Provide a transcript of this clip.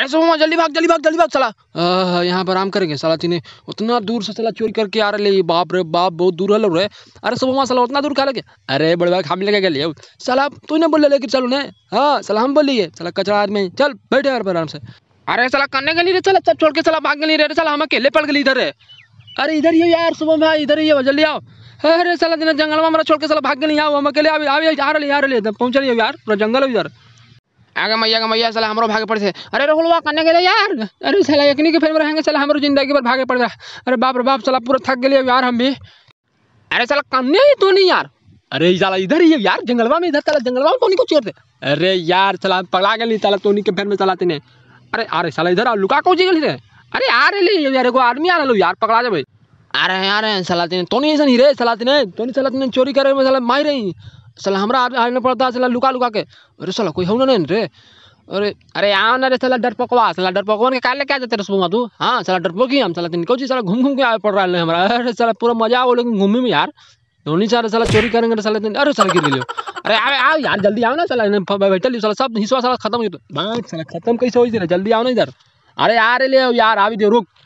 अरे सोमा जल्दी भाग जल्दी भाग जल्दी भाग चला यहाँ पर आराम करेंगे साला तीने उतना दूर से चला चोरी करके आ रहे बाप रे बाप बहुत दूर हल रहे अरे सोमा साला उतना दूर खा लगे अरे बड़े भाई खामी लगे गए साला तू ने बोल लेकिन चलो ने हाँ चला हम बोलिए चला कचरा आदमी चल बैठे यार आराम से अरे चला करने के लिए रे चला सब छोड़ के चला भागने लिए रे चला हम अकेले पड़ गए इधर है अरे इधर ही यार सुबह में इधर ही हो जल्दी आओ अरे चला दिन जंगल में हमारा छोड़ के चला भाग गए आओ हम अकेले आ रही आ रही पहुँच रही हो यार पूरा जंगल है इधर आगे मैया का मैया साला हमारो भागे पड़े अरे रोहुलवा करने के लिए यार अरे साला एकनी के फिर रहेंगे साला हमारो जिंदगी भर भागे पड़ रहा अरे बाप रे बाप साला पूरा थक गए यार हम भी अरे साला करने ही तो नहीं यार अरे साला इधर ही है यार जंगलवा में इधर साला जंगलवा में तो नहीं कुछ दे अरे यार साला पगला गए साला तो नहीं के फिर में चलाते ने अरे अरे साला इधर लुका को जी गई रे अरे आ रहे यार एगो आदमी आ लो यार पकड़ा जाए अरे यार साला तो नहीं ऐसा नहीं रे साला तो नहीं चलाते तेने चोरी करे में साला मार रही साला हमरा हारना पड़ता साला लुका लुका के अरे साला कोई हो नहीं रे अरे अरे यहाँ ना रे साला डरपकवा साला डरपकवन के काले क्या जाते देते रसमा तू हाँ साला डर पकी हम साला तिनको जी साला घूम घूम के आए पड़ रहा है हमारा अरे साला पूरा मजा आओ लेकिन घूमे में यार धोनी सारा साला चोरी करेंगे साला दिन अरे साला गिर लियो अरे आवे आओ यार जल्दी आओ ना साला लियो साला सब हिस्सा साला खत्म हो जाता साला खत्म कैसे हो जल्दी आओ ना इधर अरे आ यार ले यार आवी दे रुक